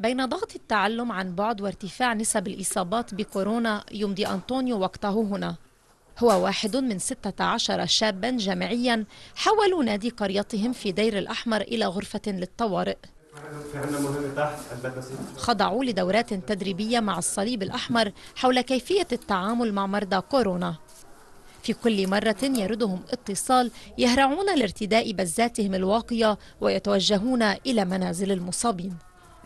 بين ضغط التعلم عن بعد وارتفاع نسب الإصابات بكورونا يمضي أنطونيو وقته هنا هو واحد من 16 شابا جامعيا حولوا نادي قريتهم في دير الأحمر إلى غرفة للطوارئ خضعوا لدورات تدريبية مع الصليب الأحمر حول كيفية التعامل مع مرضى كورونا في كل مرة يردهم اتصال يهرعون لارتداء بزاتهم الواقية ويتوجهون إلى منازل المصابين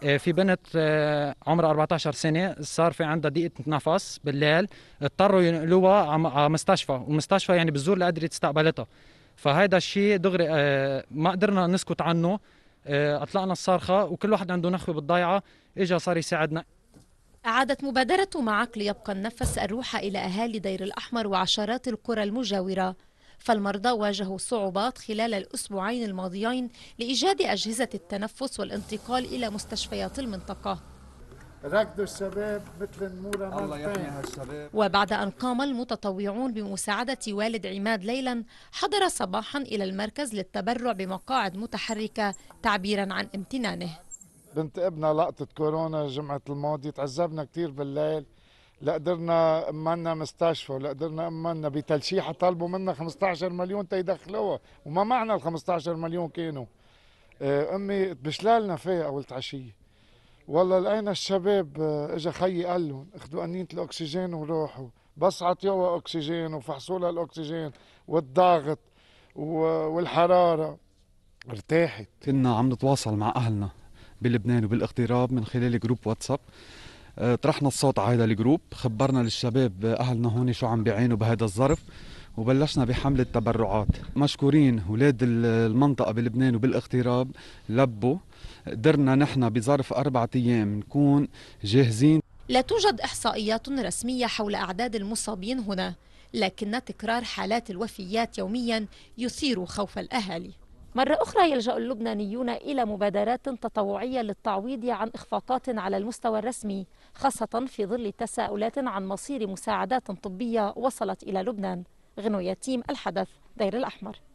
آه، في بنت آه، عمرها 14 سنه صار في عندها ضيقه نفس بالليل اضطروا ينقلوها على مستشفى ومستشفى يعني بالزور لا استقبلتها فهيدا الشيء دغري آه، ما قدرنا نسكت عنه اطلقنا الصرخه وكل واحد عنده نخوه بالضيعه اجى صار يساعدنا أعادت مبادرة معك ليبقى النفس الروح إلى أهالي دير الأحمر وعشرات القرى المجاورة فالمرضى واجهوا صعوبات خلال الأسبوعين الماضيين لإيجاد أجهزة التنفس والانتقال إلى مستشفيات المنطقة ركضوا الشباب مثل النمورة الله وبعد أن قام المتطوعون بمساعدة والد عماد ليلا حضر صباحا إلى المركز للتبرع بمقاعد متحركة تعبيرا عن امتنانه بنت ابنا لقطة كورونا جمعة الماضي تعذبنا كثير بالليل لا قدرنا أمنا مستشفى ولا قدرنا أمنا بتلشيحة طلبوا منا 15 مليون تيدخلوها وما معنا ال 15 مليون كانوا آه، أمي بشلالنا فيها أولت عشية والله لقينا الشباب آه، اجى خيي قال لهم اخذوا انينه الاكسجين وروحوا بس عطيوها اكسجين وفحصوا لها الاكسجين والضغط والحراره ارتاحت كنا عم نتواصل مع اهلنا بلبنان وبالاغتراب من خلال جروب واتساب آه، طرحنا الصوت على هذا الجروب خبرنا للشباب آه، اهلنا هون شو عم بيعانوا بهذا الظرف وبلشنا بحملة تبرعات مشكورين ولاد المنطقة بلبنان وبالاغتراب لبوا قدرنا نحن بظرف أربعة أيام نكون جاهزين لا توجد إحصائيات رسمية حول أعداد المصابين هنا لكن تكرار حالات الوفيات يوميا يثير خوف الأهالي مرة أخرى يلجأ اللبنانيون إلى مبادرات تطوعية للتعويض عن إخفاقات على المستوى الرسمي خاصة في ظل تساؤلات عن مصير مساعدات طبية وصلت إلى لبنان غنو يتيم الحدث دير الأحمر